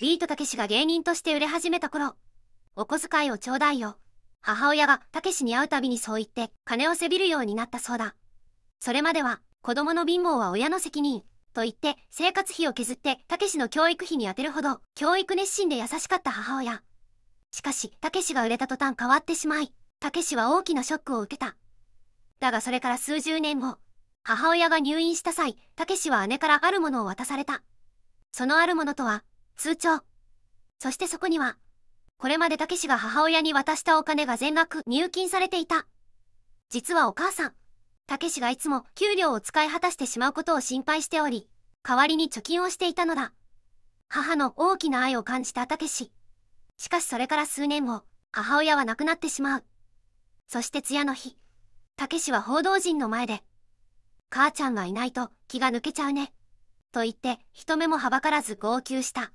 ビートたけしが芸人として売れ始めた頃、お小遣いをちょうだいよ。母親がたけしに会うたびにそう言って金をせびるようになったそうだ。それまでは子供の貧乏は親の責任と言って生活費を削ってたけしの教育費に充てるほど教育熱心で優しかった母親。しかし、たけしが売れた途端変わってしまい、たけしは大きなショックを受けた。だがそれから数十年後、母親が入院した際、たけしは姉からあるものを渡された。そのあるものとは、通帳。そしてそこには、これまでたけしが母親に渡したお金が全額入金されていた。実はお母さん、たけしがいつも給料を使い果たしてしまうことを心配しており、代わりに貯金をしていたのだ。母の大きな愛を感じたたけし。しかしそれから数年後、母親は亡くなってしまう。そして通夜の日、たけしは報道陣の前で、母ちゃんがいないと気が抜けちゃうね。と言って人目もはばからず号泣した。